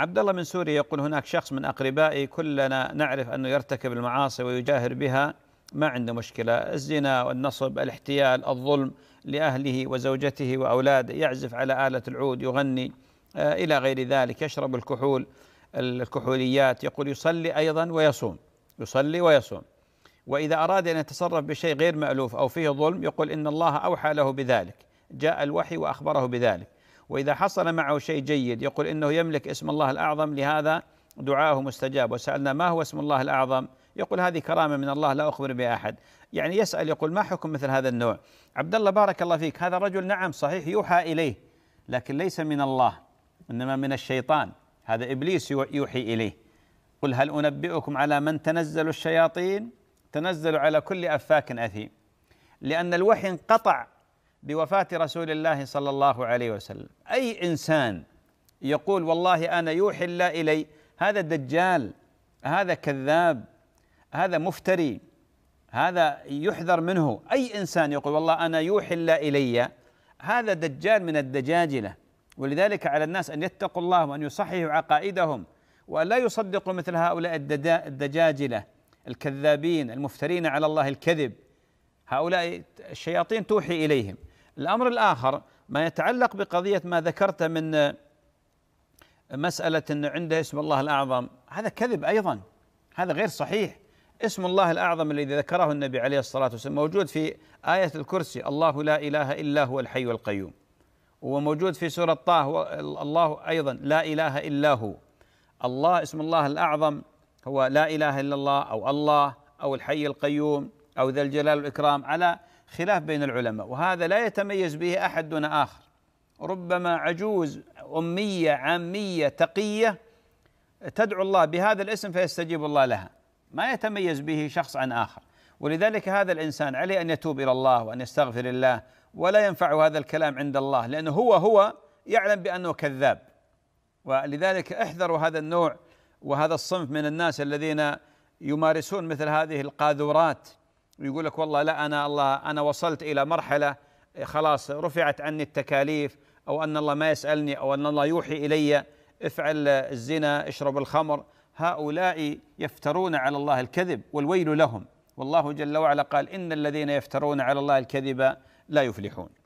عبد الله من سوريا يقول هناك شخص من أقربائي كلنا نعرف أنه يرتكب المعاصي ويجاهر بها ما عنده مشكلة الزنا والنصب الاحتيال الظلم لأهله وزوجته وأولاده يعزف على آلة العود يغني آه، إلى غير ذلك يشرب الكحول الكحوليات يقول يصلي أيضا ويصوم يصلي ويصوم وإذا أراد أن يتصرف بشيء غير مألوف أو فيه ظلم يقول إن الله أوحى له بذلك جاء الوحي وأخبره بذلك وإذا حصل معه شيء جيد يقول إنه يملك اسم الله الأعظم لهذا دعاه مستجاب وسألنا ما هو اسم الله الأعظم يقول هذه كرامة من الله لا أخبر بها أحد يعني يسأل يقول ما حكم مثل هذا النوع عبد الله بارك الله فيك هذا رجل نعم صحيح يوحى إليه لكن ليس من الله إنما من الشيطان هذا إبليس يوحي إليه قل هل أنبئكم على من تنزل الشياطين تنزل على كل أفاك أثيم لأن الوحي انقطع بوفاة رسول الله صلى الله عليه وسلم أي إنسان يقول والله أنا يوحي الله إلي هذا دجال هذا كذاب هذا مفتري هذا يحذر منه أي إنسان يقول والله أنا يوحي الله إلي هذا دجال من الدجاجلة ولذلك على الناس أن يتقوا الله وأن يصححوا عقائدهم وأن لا يصدقوا مثل هؤلاء الدجاجلة الكذابين المفترين على الله الكذب هؤلاء الشياطين توحي إليهم الأمر الآخر ما يتعلق بقضية ما ذكرت من مسألة أن عنده اسم الله الأعظم هذا كذب أيضا هذا غير صحيح اسم الله الأعظم الذي ذكره النبي عليه الصلاة والسلام موجود في آية الكرسي الله لا إله إلا هو الحي القيوم وموجود في سورة طه الله أيضا لا إله إلا هو الله اسم الله الأعظم هو لا إله إلا الله أو الله أو الحي القيوم أو ذا الجلال والإكرام على خلاف بين العلماء وهذا لا يتميز به احد دون اخر ربما عجوز اميه عاميه تقيه تدعو الله بهذا الاسم فيستجيب الله لها ما يتميز به شخص عن اخر ولذلك هذا الانسان عليه ان يتوب الى الله وان يستغفر الله ولا ينفع هذا الكلام عند الله لانه هو هو يعلم بانه كذاب ولذلك احذروا هذا النوع وهذا الصنف من الناس الذين يمارسون مثل هذه القاذورات ويقول لك والله لا انا الله انا وصلت الى مرحله إيه، خلاص رفعت عني التكاليف او ان الله ما يسالني او ان الله يوحي الي افعل الزنا اشرب الخمر هؤلاء يفترون على الله الكذب والويل لهم والله جل وعلا قال ان الذين يفترون على الله الكذب لا يفلحون